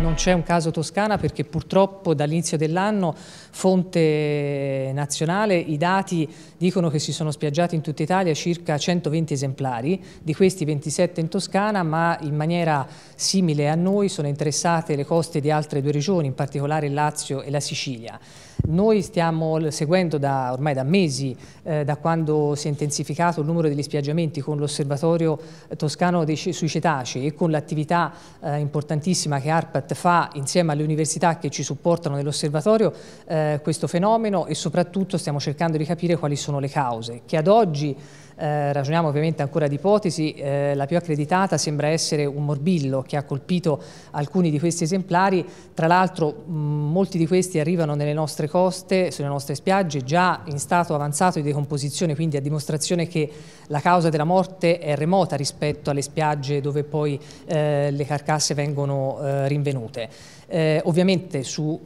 Non c'è un caso Toscana perché purtroppo dall'inizio dell'anno fonte nazionale i dati dicono che si sono spiaggiati in tutta Italia circa 120 esemplari, di questi 27 in Toscana ma in maniera simile a noi sono interessate le coste di altre due regioni, in particolare il Lazio e la Sicilia. Noi stiamo seguendo da, ormai da mesi, eh, da quando si è intensificato il numero degli spiaggiamenti con l'osservatorio toscano dei, sui cetacei e con l'attività eh, importantissima che ARPAT fa insieme alle università che ci supportano nell'osservatorio eh, questo fenomeno e soprattutto stiamo cercando di capire quali sono le cause che ad oggi eh, ragioniamo ovviamente ancora di ipotesi, eh, la più accreditata sembra essere un morbillo che ha colpito alcuni di questi esemplari, tra l'altro molti di questi arrivano nelle nostre coste, sulle nostre spiagge, già in stato avanzato di decomposizione, quindi a dimostrazione che la causa della morte è remota rispetto alle spiagge dove poi eh, le carcasse vengono eh, rinvenute. Eh, ovviamente su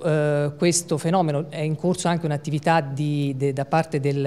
questo fenomeno è in corso anche un'attività da parte del,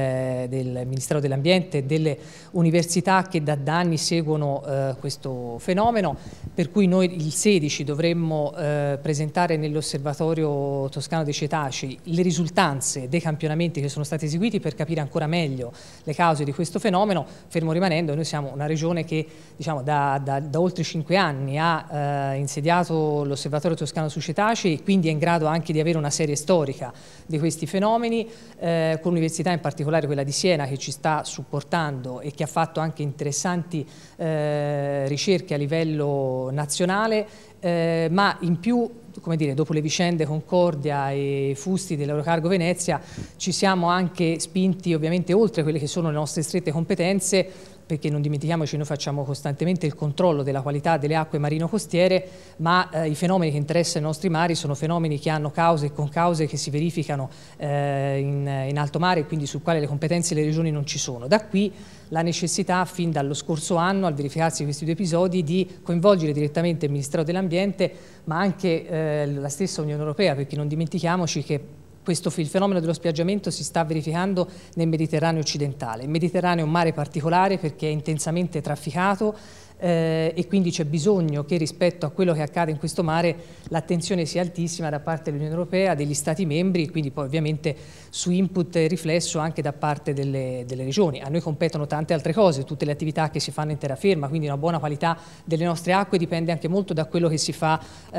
del Ministero dell'Ambiente e delle università che da, anni seguono eh, questo fenomeno, per cui noi il 16 dovremmo eh, presentare nell'osservatorio toscano dei cetacei le risultanze dei campionamenti che sono stati eseguiti per capire ancora meglio le cause di questo fenomeno, fermo rimanendo noi siamo una regione che diciamo, da, da, da oltre 5 anni ha eh, insediato l'osservatorio toscano sui cetacei e quindi è in grado anche di avere una serie storica di questi fenomeni, eh, con l'università in particolare quella di Siena che ci sta supportando studiando e che ha fatto anche interessanti eh, ricerche a livello nazionale, eh, ma in più, come dire, dopo le vicende Concordia e Fusti dell'Eurocargo Venezia, ci siamo anche spinti ovviamente oltre quelle che sono le nostre strette competenze perché non dimentichiamoci noi facciamo costantemente il controllo della qualità delle acque marino-costiere, ma eh, i fenomeni che interessano i nostri mari sono fenomeni che hanno cause e concause che si verificano eh, in, in, alto mare e quindi sul quale le competenze delle regioni non ci sono. Da qui la necessità fin dallo scorso anno, al verificarsi questi due episodi, di coinvolgere direttamente il Ministero dell'Ambiente, ma anche eh, la stessa Unione Europea, perché non dimentichiamoci che questo, il fenomeno dello spiaggiamento si sta verificando nel Mediterraneo occidentale. Il Mediterraneo è un mare particolare perché è intensamente trafficato eh, e quindi c'è bisogno che rispetto a quello che accade in questo mare l'attenzione sia altissima da parte dell'Unione Europea, degli Stati membri, quindi poi ovviamente su input riflesso anche da parte delle, delle regioni. A noi competono tante altre cose, tutte le attività che si fanno in terraferma, quindi una buona qualità delle nostre acque dipende anche molto da quello che si fa eh,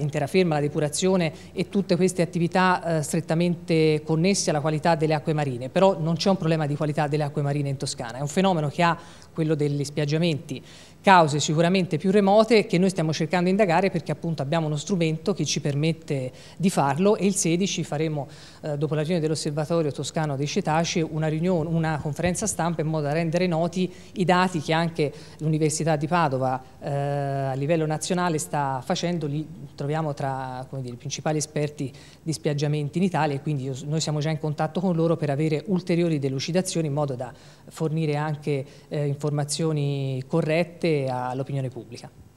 in terraferma, la depurazione e tutte queste attività eh, strettamente connessi alla qualità delle acque marine, però non c'è un problema di qualità delle acque marine in Toscana, è un fenomeno che ha quello degli spiaggiamenti, cause sicuramente più remote che noi stiamo cercando di indagare perché appunto abbiamo uno strumento che ci permette di farlo e il 16 faremo, eh, dopo la riunione dell'osservatorio toscano dei cetacei, una, riunione, una conferenza stampa in modo da rendere noti i dati che anche l'Università di Padova eh, a livello nazionale sta facendo, lì troviamo tra dire, i principali esperti di spiaggiamenti in Italia e quindi noi siamo già in contatto con loro per avere ulteriori delucidazioni in modo da fornire anche eh, informazioni corrette all'opinione pubblica.